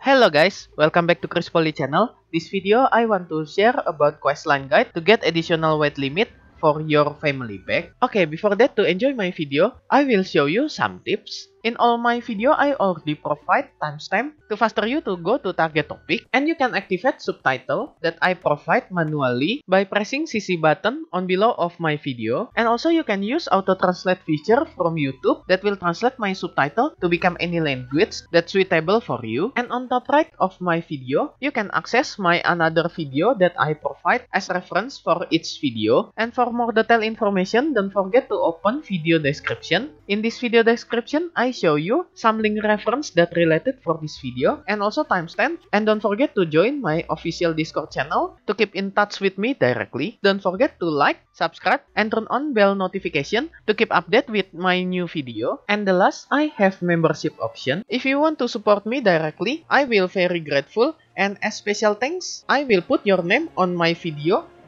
Hello guys, welcome back to Chris Poly channel. This video I want to share about questline guide to get additional weight limit for your family bag. Okay, before that to enjoy my video, I will show you some tips In all my video, I already provide timestamp to faster you to go to target topic and you can activate subtitle that I provide manually by pressing CC button on below of my video and also you can use auto translate feature from YouTube that will translate my subtitle to become any language that's suitable for you and on top right of my video, you can access my another video that I provide as reference for each video and for more detailed information don't forget to open video description. In this video description, I I show you some link reference that related for this video and also timestamp. And don't forget to join my official Discord channel to keep in touch with me directly. Don't forget to like, subscribe, and turn on bell notification to keep update with my new video. And the last, I have membership option. If you want to support me directly, I will very grateful and as special thanks, I will put your name on my video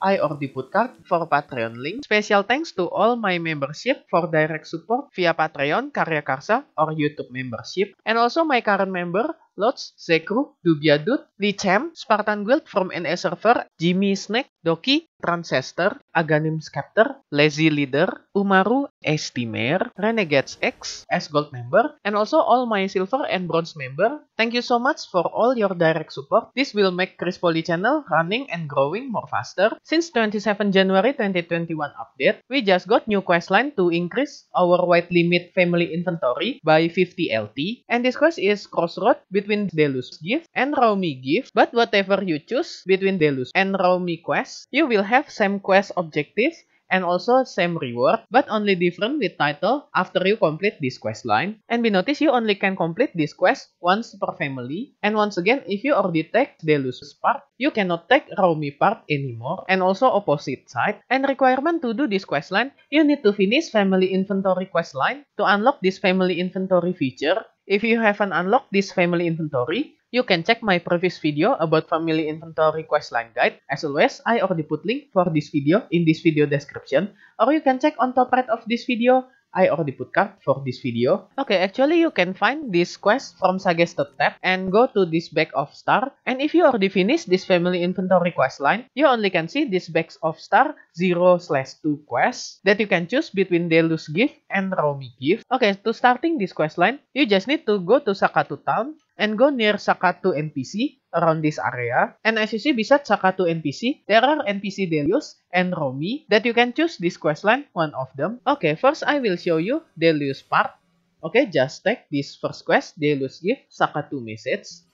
I or Diput card for Patreon link. Special thanks to all my membership for direct support via Patreon, Karya Karsa, or YouTube membership. And also my current member, Lotz, Zekru, Dubiadut, Cham, Spartan Guild from NA Server, Jimmy Snack, Doki, Transcester, Aganim Scepter, Lazy Leader, Umaru, Estimer, Renegades X, as Gold member, and also all my Silver and Bronze member. Thank you so much for all your direct support. This will make Chris Poly channel running and growing more faster. Since 27 January 2021 update, we just got new quest line to increase our white limit family inventory by 50 LT, and this quest is crossroad between Delus gift and Raumi gift, but whatever you choose between Delus and Raumi quest, you will have same quest objective and also same reward, but only different with title after you complete this quest line. And be notice you only can complete this quest once per family, and once again if you already take Delusus part, you cannot take Romy part anymore, and also opposite side. And requirement to do this quest line, you need to finish family inventory quest line to unlock this family inventory feature, If you haven't unlocked this family inventory, you can check my previous video about family inventory questline guide. As always, I already put link for this video in this video description, or you can check on top right of this video I already put card for this video. Okay, actually you can find this quest from suggested tab and go to this bag of star. And if you already finished this family inventory quest line, you only can see this bags of star 0 2 quest that you can choose between Delus gift and Romy gift. Okay, to starting this quest line, you just need to go to Sakatu town and go near Sakatu NPC around this area. And as you see besides Sakatu NPC, there are NPC Delius and Romy that you can choose this questline, one of them. Okay, first I will show you Delius part. Okay, just take this first quest, Delius give Sakatu message.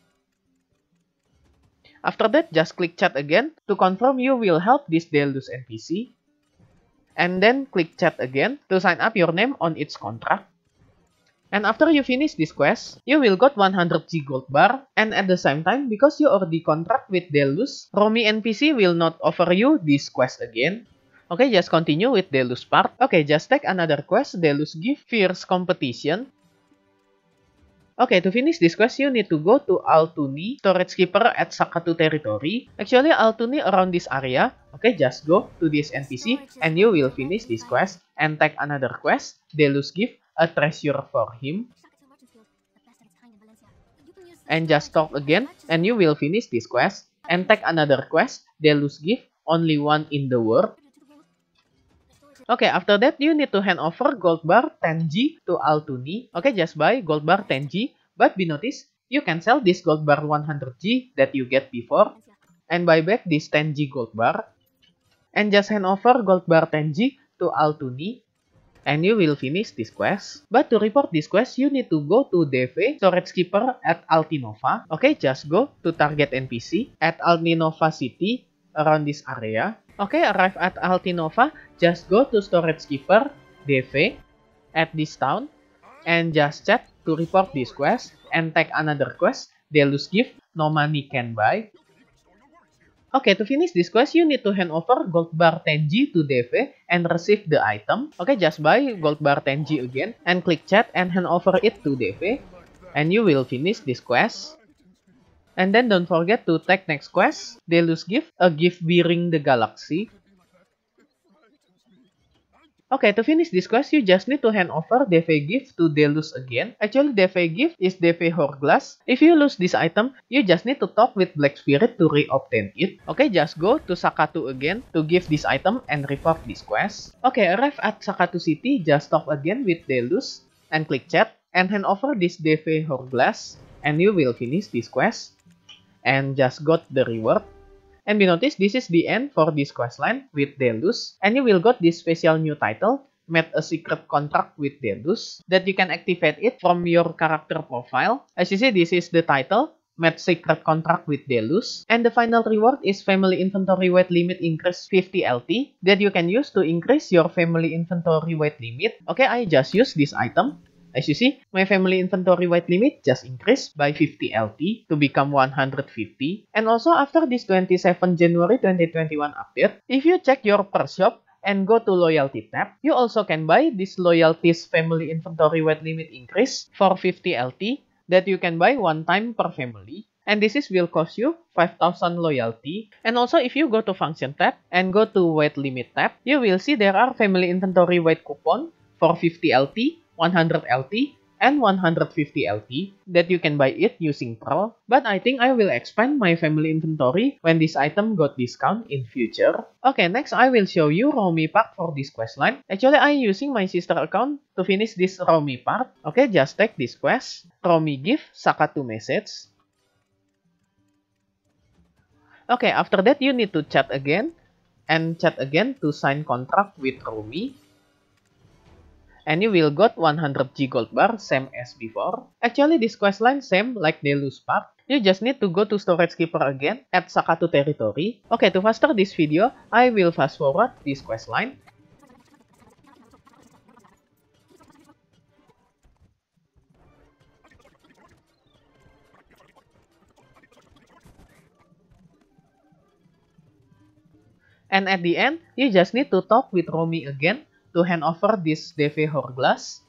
After that, just click chat again to confirm you will help this Delius NPC. And then click chat again to sign up your name on its contract. And after you finish this quest, you will got 100g gold bar, and at the same time, because you already contract with Delus, Romy NPC will not offer you this quest again. Okay, just continue with Delus part. Okay, just take another quest, Delus give Fierce Competition. Okay, to finish this quest, you need to go to Altuni, storage keeper at Sakatu territory. Actually, Altuni around this area. Okay, just go to this NPC, and you will finish this quest, and take another quest, Delus give a treasure for him. And just talk again, and you will finish this quest. And take another quest, lose Gift, only one in the world. Okay, after that, you need to hand over gold bar 10G to Altuni. Okay, just buy gold bar 10G. But be notice you can sell this gold bar 100G that you get before. And buy back this 10G gold bar. And just hand over gold bar 10G to Altuni and you will finish this quest. But to report this quest, you need to go to DV Storage Keeper at Altinova. Okay, just go to target NPC at Altinova City around this area. Okay, arrive at Altinova, just go to Storage Keeper DV at this town and just chat to report this quest and take another quest, Delu's gift, no money can buy. Okay, to finish this quest, you need to hand over gold bar 10G to Deve and receive the item. Okay, just buy gold bar 10G again and click chat and hand over it to Deve and you will finish this quest. And then don't forget to take next quest, Deluxe Gift, a gift bearing the galaxy, Okay, to finish this quest, you just need to hand over DV gift to Delus again. Actually, DV gift is DV Horglass. If you lose this item, you just need to talk with Black Spirit to re-obtain it. Okay, just go to Sakatu again to give this item and report this quest. Okay, arrive at Sakatu City, just talk again with Delus and click chat and hand over this DV Horglass and you will finish this quest and just got the reward And be notice this is the end for this questline with Delus. And you will got this special new title, made a secret contract with Delus, that you can activate it from your character profile. As you see, this is the title, made secret contract with Delus. And the final reward is family inventory weight limit increase 50 LT that you can use to increase your family inventory weight limit. Okay, I just use this item. As you see, my family inventory weight limit just increased by 50 LT to become 150. And also after this 27 January 2021 update, if you check your per shop, and go to loyalty tab, you also can buy this loyalty's family inventory weight limit increase for 50 LT that you can buy one time per family. And this is will cost you 5000 loyalty. And also if you go to function tab and go to weight limit tab, you will see there are family inventory weight coupon for 50 LT 100 LT, and 150 LT that you can buy it using Pearl, but I think I will expand my family inventory when this item got discount in future. Okay, next I will show you Romi part for this questline. Actually, I using my sister account to finish this Romi part. Okay, just take this quest. Romi give Sakatu message. Okay, after that you need to chat again and chat again to sign contract with Romi and you will got 100g gold bar same as before. Actually this quest line same like loose part. You just need to go to Storage Keeper again at Sakatu territory. Okay, to faster this video, I will fast forward this quest line. And at the end, you just need to talk with Romy again to hand over this DV Horglass,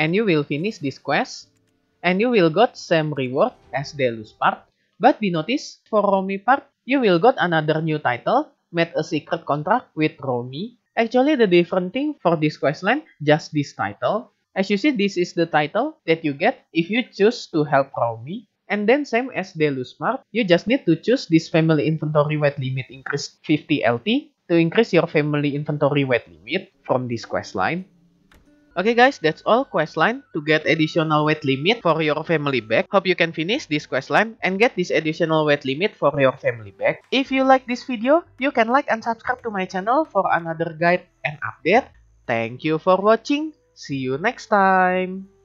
and you will finish this quest, and you will got same reward as Delus part, but be noticed, for Romy part, you will got another new title, made a secret contract with Romy. Actually, the different thing for this quest line, just this title. As you see, this is the title that you get if you choose to help Romy. And then same as Delu Smart, you just need to choose this family inventory weight limit increase 50 LT to increase your family inventory weight limit from this quest line. Okay guys, that's all quest line to get additional weight limit for your family back. Hope you can finish this quest line and get this additional weight limit for your family back. If you like this video, you can like and subscribe to my channel for another guide and update. Thank you for watching. See you next time.